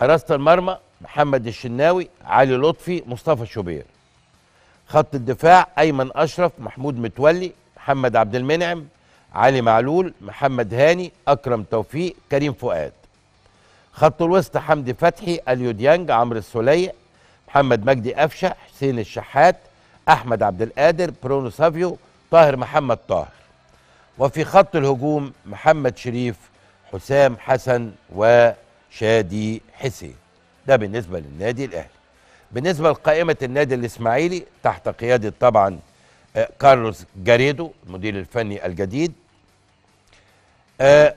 حراسه المرمى محمد الشناوي علي لطفي مصطفى شوبير خط الدفاع ايمن اشرف محمود متولي محمد عبد المنعم علي معلول محمد هاني اكرم توفيق كريم فؤاد خط الوسط حمدي فتحي اليو ديانج عمرو السوليه محمد مجدي قفشه حسين الشحات احمد عبد القادر برونو سافيو طاهر محمد طاهر وفي خط الهجوم محمد شريف حسام حسن و شادي حسين ده بالنسبة للنادي الأهلي بالنسبة لقائمة النادي الإسماعيلي تحت قيادة طبعا آه، كارلوس جاريدو المدير الفني الجديد آه،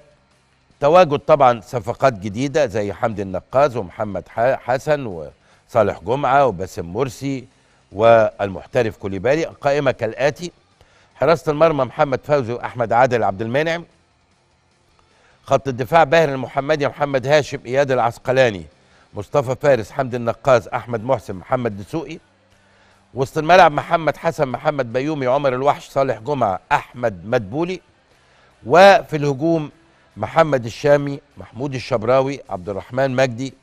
تواجد طبعا صفقات جديدة زي حمد النقاز ومحمد حسن وصالح جمعة وباسم مرسي والمحترف كوليبالي قائمة كالآتي حراسة المرمى محمد فوزي وأحمد عادل عبد المنعم خط الدفاع باهر المحمدي محمد هاشم اياد العسقلاني مصطفى فارس حمد النقاز احمد محسن محمد دسوقي وسط الملعب محمد حسن محمد بيومي عمر الوحش صالح جمعه احمد مدبولي وفي الهجوم محمد الشامي محمود الشبراوي عبد الرحمن مجدي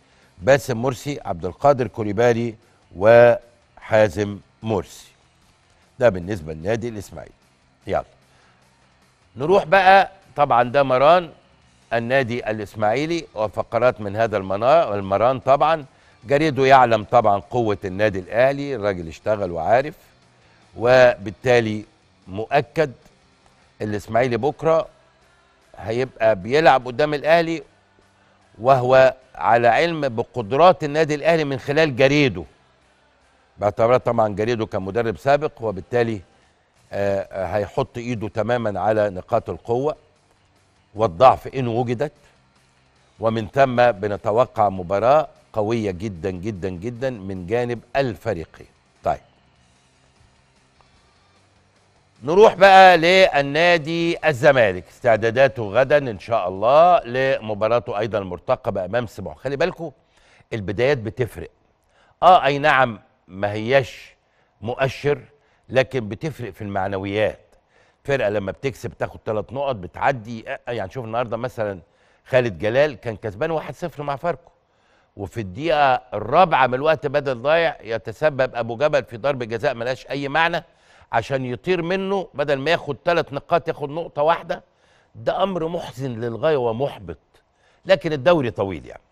باسم مرسي عبد القادر كوليبالي وحازم مرسي ده بالنسبه لنادي الاسماعيلي يلا نروح بقى طبعا ده مران النادي الإسماعيلي وفقرات من هذا المران طبعا جريده يعلم طبعا قوة النادي الأهلي الراجل اشتغل وعارف وبالتالي مؤكد الإسماعيلي بكرة هيبقى بيلعب قدام الأهلي وهو على علم بقدرات النادي الأهلي من خلال جريده باعتبار طبعا جريده كمدرب سابق وبالتالي آه، هيحط ايده تماما على نقاط القوه والضعف إن وجدت ومن ثم بنتوقع مباراة قوية جدا جدا جدا من جانب الفريقين طيب نروح بقى للنادي الزمالك استعداداته غدا ان شاء الله لمباراته ايضا المرتقبه امام سبع خلي بالكم البدايات بتفرق اه اي نعم ما هياش مؤشر لكن بتفرق في المعنويات فرقه لما بتكسب تاخد ثلاث نقط بتعدي آه، آه، يعني شوف النهارده مثلا خالد جلال كان كسبان 1-0 مع فاركو وفي الدقيقه الرابعه من الوقت بدل ضايع يتسبب ابو جبل في ضربه جزاء ملاش اي معنى عشان يطير منه بدل ما ياخد ثلاث نقاط ياخد نقطه واحده ده امر محزن للغايه ومحبط لكن الدوري طويل يعني